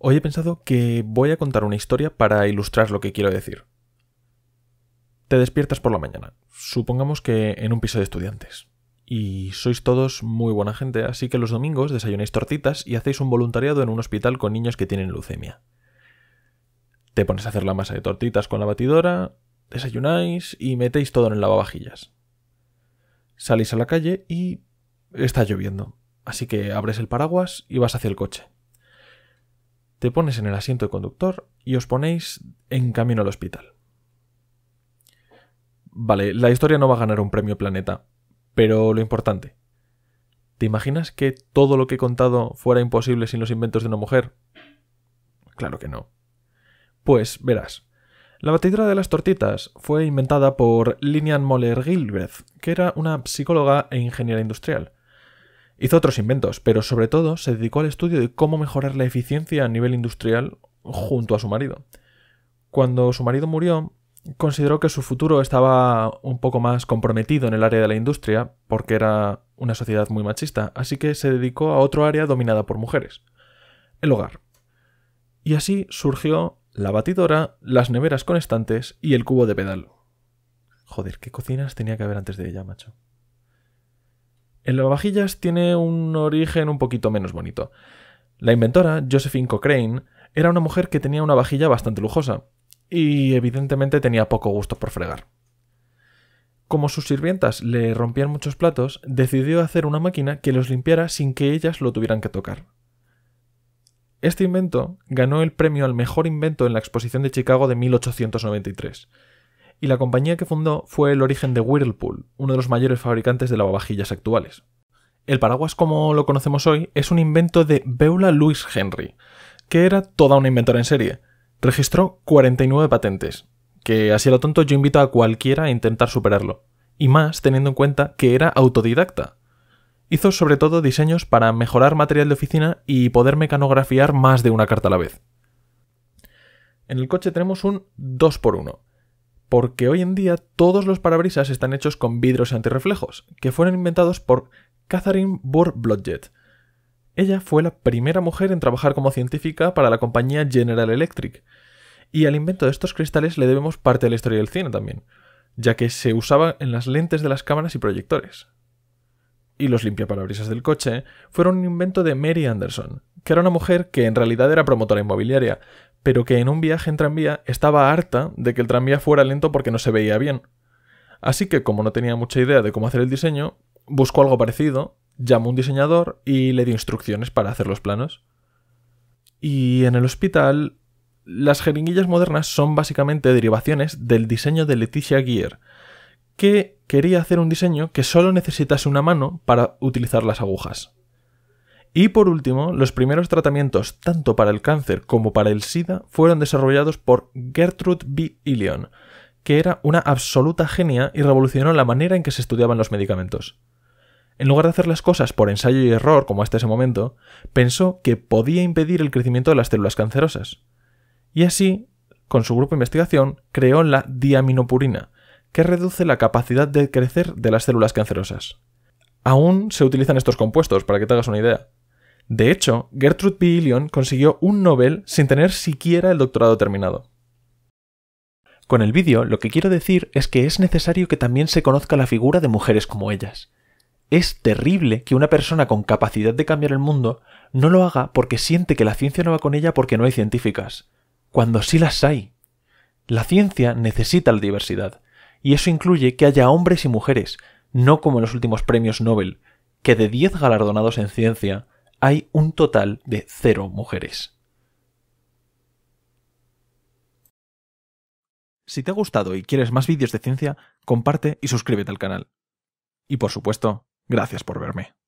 Hoy he pensado que voy a contar una historia para ilustrar lo que quiero decir. Te despiertas por la mañana, supongamos que en un piso de estudiantes. Y sois todos muy buena gente, así que los domingos desayunáis tortitas y hacéis un voluntariado en un hospital con niños que tienen leucemia. Te pones a hacer la masa de tortitas con la batidora, desayunáis y metéis todo en el lavavajillas. Salís a la calle y está lloviendo, así que abres el paraguas y vas hacia el coche te pones en el asiento de conductor y os ponéis en camino al hospital. Vale, la historia no va a ganar un premio planeta, pero lo importante. ¿Te imaginas que todo lo que he contado fuera imposible sin los inventos de una mujer? Claro que no. Pues verás, la batidora de las tortitas fue inventada por lillian Moller Gilbreth, que era una psicóloga e ingeniera industrial. Hizo otros inventos, pero sobre todo se dedicó al estudio de cómo mejorar la eficiencia a nivel industrial junto a su marido. Cuando su marido murió, consideró que su futuro estaba un poco más comprometido en el área de la industria, porque era una sociedad muy machista, así que se dedicó a otro área dominada por mujeres, el hogar. Y así surgió la batidora, las neveras con estantes y el cubo de pedal. Joder, ¿qué cocinas tenía que haber antes de ella, macho? El lavavajillas tiene un origen un poquito menos bonito. La inventora, Josephine Cochrane, era una mujer que tenía una vajilla bastante lujosa, y evidentemente tenía poco gusto por fregar. Como sus sirvientas le rompían muchos platos, decidió hacer una máquina que los limpiara sin que ellas lo tuvieran que tocar. Este invento ganó el premio al mejor invento en la exposición de Chicago de 1893 y la compañía que fundó fue el origen de Whirlpool, uno de los mayores fabricantes de lavavajillas actuales. El paraguas como lo conocemos hoy es un invento de Beula Louis Henry, que era toda una inventora en serie. Registró 49 patentes, que así lo tonto yo invito a cualquiera a intentar superarlo, y más teniendo en cuenta que era autodidacta. Hizo sobre todo diseños para mejorar material de oficina y poder mecanografiar más de una carta a la vez. En el coche tenemos un 2x1, porque hoy en día todos los parabrisas están hechos con vidrios antirreflejos, que fueron inventados por Catherine Burr Blodgett. Ella fue la primera mujer en trabajar como científica para la compañía General Electric, y al invento de estos cristales le debemos parte de la historia del cine también, ya que se usaba en las lentes de las cámaras y proyectores. Y los limpiaparabrisas del coche fueron un invento de Mary Anderson, que era una mujer que en realidad era promotora inmobiliaria, pero que en un viaje en tranvía estaba harta de que el tranvía fuera lento porque no se veía bien. Así que como no tenía mucha idea de cómo hacer el diseño, buscó algo parecido, llamó a un diseñador y le dio instrucciones para hacer los planos. Y en el hospital, las jeringuillas modernas son básicamente derivaciones del diseño de Leticia gear que quería hacer un diseño que solo necesitase una mano para utilizar las agujas. Y por último, los primeros tratamientos tanto para el cáncer como para el SIDA fueron desarrollados por Gertrude B. Ilion, que era una absoluta genia y revolucionó la manera en que se estudiaban los medicamentos. En lugar de hacer las cosas por ensayo y error como hasta ese momento, pensó que podía impedir el crecimiento de las células cancerosas. Y así, con su grupo de investigación, creó la diaminopurina, que reduce la capacidad de crecer de las células cancerosas. Aún se utilizan estos compuestos, para que te hagas una idea. De hecho, Gertrude B. consiguió un Nobel sin tener siquiera el doctorado terminado. Con el vídeo lo que quiero decir es que es necesario que también se conozca la figura de mujeres como ellas. Es terrible que una persona con capacidad de cambiar el mundo no lo haga porque siente que la ciencia no va con ella porque no hay científicas, cuando sí las hay. La ciencia necesita la diversidad, y eso incluye que haya hombres y mujeres, no como en los últimos premios Nobel, que de 10 galardonados en ciencia, hay un total de cero mujeres. Si te ha gustado y quieres más vídeos de ciencia, comparte y suscríbete al canal. Y por supuesto, gracias por verme.